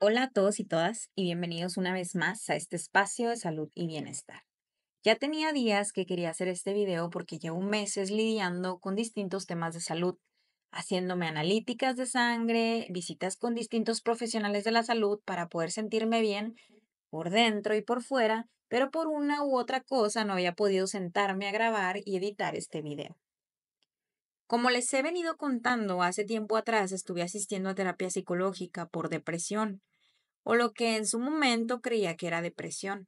Hola a todos y todas y bienvenidos una vez más a este espacio de salud y bienestar. Ya tenía días que quería hacer este video porque llevo meses lidiando con distintos temas de salud, haciéndome analíticas de sangre, visitas con distintos profesionales de la salud para poder sentirme bien por dentro y por fuera, pero por una u otra cosa no había podido sentarme a grabar y editar este video. Como les he venido contando, hace tiempo atrás estuve asistiendo a terapia psicológica por depresión o lo que en su momento creía que era depresión.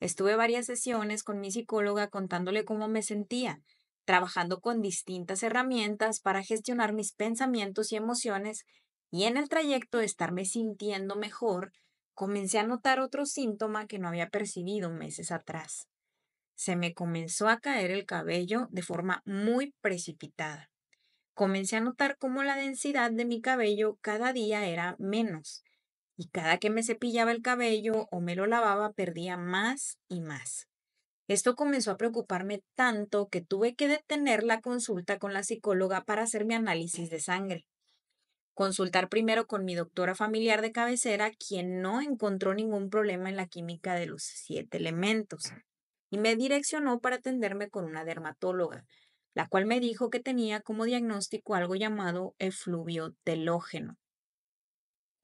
Estuve varias sesiones con mi psicóloga contándole cómo me sentía, trabajando con distintas herramientas para gestionar mis pensamientos y emociones y en el trayecto de estarme sintiendo mejor, comencé a notar otro síntoma que no había percibido meses atrás. Se me comenzó a caer el cabello de forma muy precipitada. Comencé a notar cómo la densidad de mi cabello cada día era menos y cada que me cepillaba el cabello o me lo lavaba, perdía más y más. Esto comenzó a preocuparme tanto que tuve que detener la consulta con la psicóloga para hacer mi análisis de sangre. Consultar primero con mi doctora familiar de cabecera, quien no encontró ningún problema en la química de los siete elementos, y me direccionó para atenderme con una dermatóloga, la cual me dijo que tenía como diagnóstico algo llamado efluvio telógeno.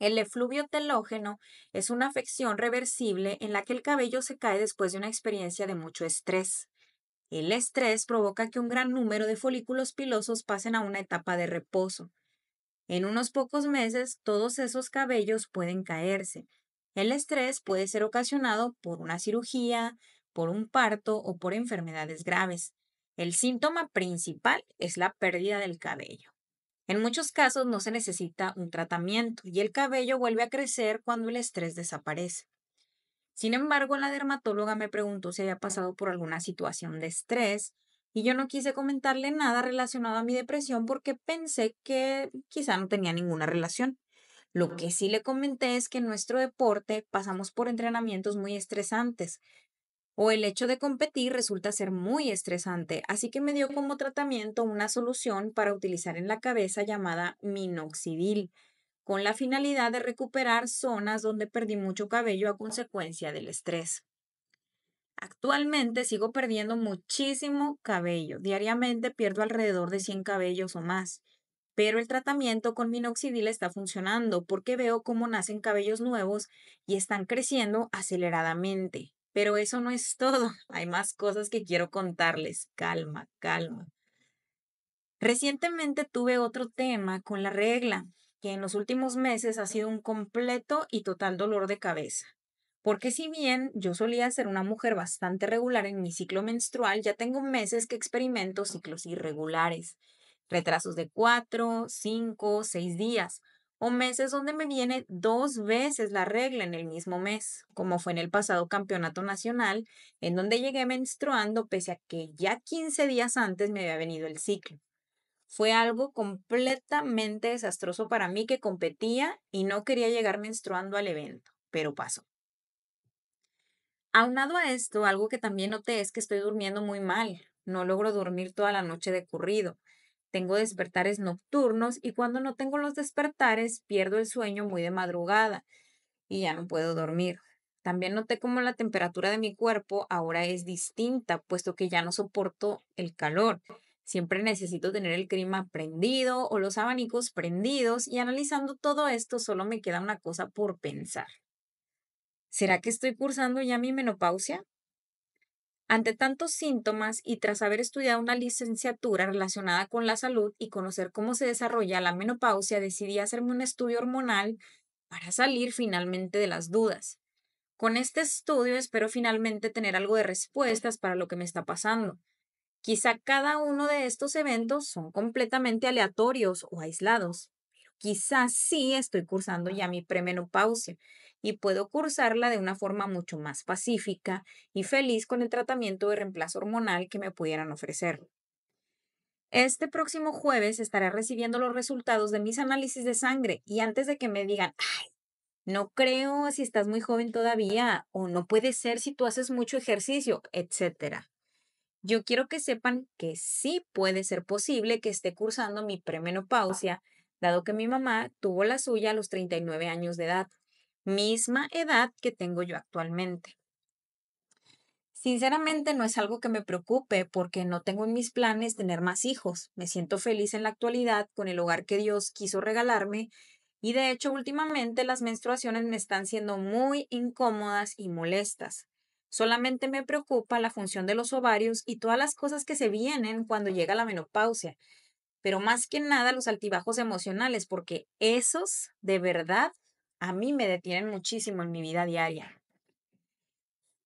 El efluvio telógeno es una afección reversible en la que el cabello se cae después de una experiencia de mucho estrés. El estrés provoca que un gran número de folículos pilosos pasen a una etapa de reposo. En unos pocos meses, todos esos cabellos pueden caerse. El estrés puede ser ocasionado por una cirugía, por un parto o por enfermedades graves. El síntoma principal es la pérdida del cabello. En muchos casos no se necesita un tratamiento y el cabello vuelve a crecer cuando el estrés desaparece. Sin embargo, la dermatóloga me preguntó si había pasado por alguna situación de estrés y yo no quise comentarle nada relacionado a mi depresión porque pensé que quizá no tenía ninguna relación. Lo que sí le comenté es que en nuestro deporte pasamos por entrenamientos muy estresantes, o el hecho de competir resulta ser muy estresante, así que me dio como tratamiento una solución para utilizar en la cabeza llamada minoxidil, con la finalidad de recuperar zonas donde perdí mucho cabello a consecuencia del estrés. Actualmente sigo perdiendo muchísimo cabello, diariamente pierdo alrededor de 100 cabellos o más, pero el tratamiento con minoxidil está funcionando porque veo cómo nacen cabellos nuevos y están creciendo aceleradamente. Pero eso no es todo. Hay más cosas que quiero contarles. Calma, calma. Recientemente tuve otro tema con la regla, que en los últimos meses ha sido un completo y total dolor de cabeza. Porque si bien yo solía ser una mujer bastante regular en mi ciclo menstrual, ya tengo meses que experimento ciclos irregulares, retrasos de 4, 5, 6 días, o meses donde me viene dos veces la regla en el mismo mes, como fue en el pasado campeonato nacional, en donde llegué menstruando pese a que ya 15 días antes me había venido el ciclo. Fue algo completamente desastroso para mí que competía y no quería llegar menstruando al evento, pero pasó. Aunado a esto, algo que también noté es que estoy durmiendo muy mal. No logro dormir toda la noche de corrido. Tengo despertares nocturnos y cuando no tengo los despertares pierdo el sueño muy de madrugada y ya no puedo dormir. También noté cómo la temperatura de mi cuerpo ahora es distinta, puesto que ya no soporto el calor. Siempre necesito tener el clima prendido o los abanicos prendidos y analizando todo esto solo me queda una cosa por pensar. ¿Será que estoy cursando ya mi menopausia? Ante tantos síntomas y tras haber estudiado una licenciatura relacionada con la salud y conocer cómo se desarrolla la menopausia, decidí hacerme un estudio hormonal para salir finalmente de las dudas. Con este estudio espero finalmente tener algo de respuestas para lo que me está pasando. Quizá cada uno de estos eventos son completamente aleatorios o aislados, pero quizá sí estoy cursando ya mi premenopausia y puedo cursarla de una forma mucho más pacífica y feliz con el tratamiento de reemplazo hormonal que me pudieran ofrecer. Este próximo jueves estaré recibiendo los resultados de mis análisis de sangre y antes de que me digan, ay, no creo si estás muy joven todavía o no puede ser si tú haces mucho ejercicio, etc. Yo quiero que sepan que sí puede ser posible que esté cursando mi premenopausia, dado que mi mamá tuvo la suya a los 39 años de edad misma edad que tengo yo actualmente. Sinceramente no es algo que me preocupe porque no tengo en mis planes tener más hijos. Me siento feliz en la actualidad con el hogar que Dios quiso regalarme y de hecho últimamente las menstruaciones me están siendo muy incómodas y molestas. Solamente me preocupa la función de los ovarios y todas las cosas que se vienen cuando llega la menopausia, pero más que nada los altibajos emocionales porque esos de verdad a mí me detienen muchísimo en mi vida diaria.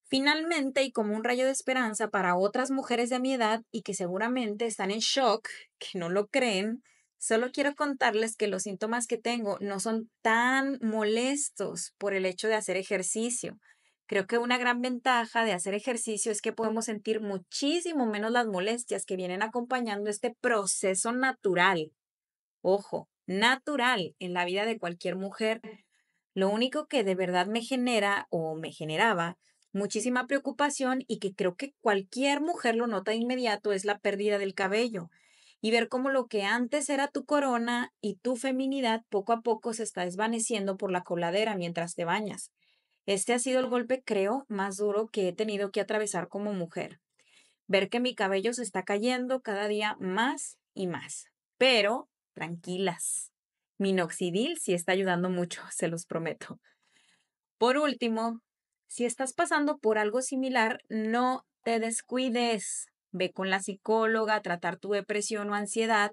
Finalmente, y como un rayo de esperanza para otras mujeres de mi edad y que seguramente están en shock, que no lo creen, solo quiero contarles que los síntomas que tengo no son tan molestos por el hecho de hacer ejercicio. Creo que una gran ventaja de hacer ejercicio es que podemos sentir muchísimo menos las molestias que vienen acompañando este proceso natural. Ojo, natural en la vida de cualquier mujer lo único que de verdad me genera o me generaba muchísima preocupación y que creo que cualquier mujer lo nota de inmediato es la pérdida del cabello y ver cómo lo que antes era tu corona y tu feminidad poco a poco se está desvaneciendo por la coladera mientras te bañas. Este ha sido el golpe, creo, más duro que he tenido que atravesar como mujer. Ver que mi cabello se está cayendo cada día más y más. Pero tranquilas, minoxidil sí está ayudando mucho, se los prometo. Por último, si estás pasando por algo similar, no te descuides. Ve con la psicóloga a tratar tu depresión o ansiedad.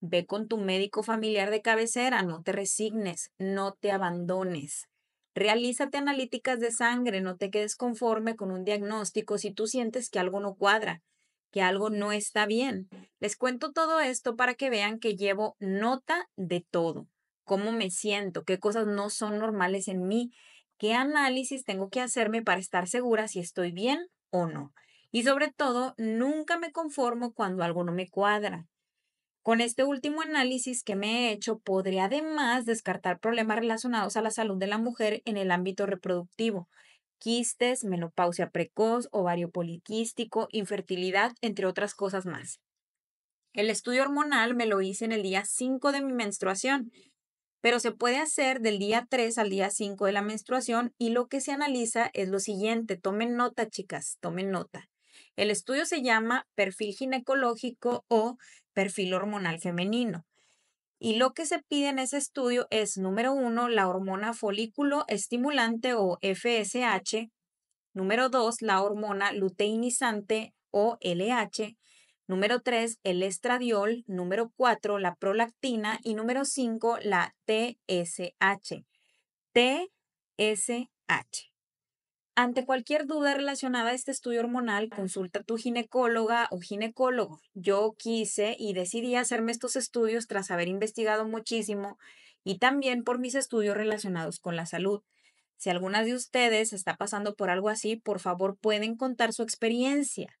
Ve con tu médico familiar de cabecera. No te resignes, no te abandones. Realízate analíticas de sangre, no te quedes conforme con un diagnóstico si tú sientes que algo no cuadra que algo no está bien. Les cuento todo esto para que vean que llevo nota de todo, cómo me siento, qué cosas no son normales en mí, qué análisis tengo que hacerme para estar segura si estoy bien o no. Y sobre todo, nunca me conformo cuando algo no me cuadra. Con este último análisis que me he hecho, podría además descartar problemas relacionados a la salud de la mujer en el ámbito reproductivo, quistes, menopausia precoz, ovario poliquístico, infertilidad, entre otras cosas más. El estudio hormonal me lo hice en el día 5 de mi menstruación, pero se puede hacer del día 3 al día 5 de la menstruación y lo que se analiza es lo siguiente. Tomen nota, chicas, tomen nota. El estudio se llama perfil ginecológico o perfil hormonal femenino. Y lo que se pide en ese estudio es, número uno, la hormona folículo estimulante o FSH, número dos, la hormona luteinizante o LH, número tres, el estradiol, número cuatro, la prolactina y número cinco, la TSH. TSH. Ante cualquier duda relacionada a este estudio hormonal, consulta a tu ginecóloga o ginecólogo. Yo quise y decidí hacerme estos estudios tras haber investigado muchísimo y también por mis estudios relacionados con la salud. Si alguna de ustedes está pasando por algo así, por favor pueden contar su experiencia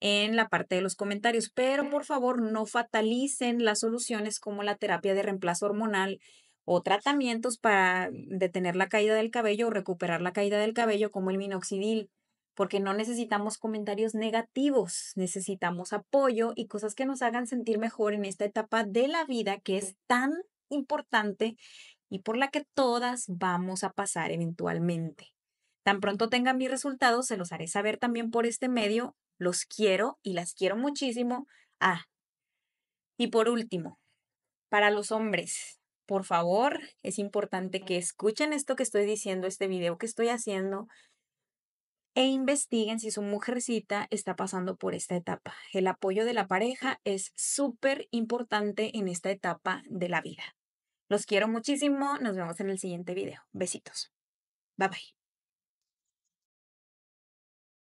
en la parte de los comentarios, pero por favor no fatalicen las soluciones como la terapia de reemplazo hormonal o tratamientos para detener la caída del cabello o recuperar la caída del cabello como el minoxidil, porque no necesitamos comentarios negativos, necesitamos apoyo y cosas que nos hagan sentir mejor en esta etapa de la vida que es tan importante y por la que todas vamos a pasar eventualmente. Tan pronto tengan mis resultados, se los haré saber también por este medio. Los quiero y las quiero muchísimo. Ah, y por último, para los hombres, por favor, es importante que escuchen esto que estoy diciendo, este video que estoy haciendo, e investiguen si su mujercita está pasando por esta etapa. El apoyo de la pareja es súper importante en esta etapa de la vida. Los quiero muchísimo, nos vemos en el siguiente video. Besitos. Bye bye.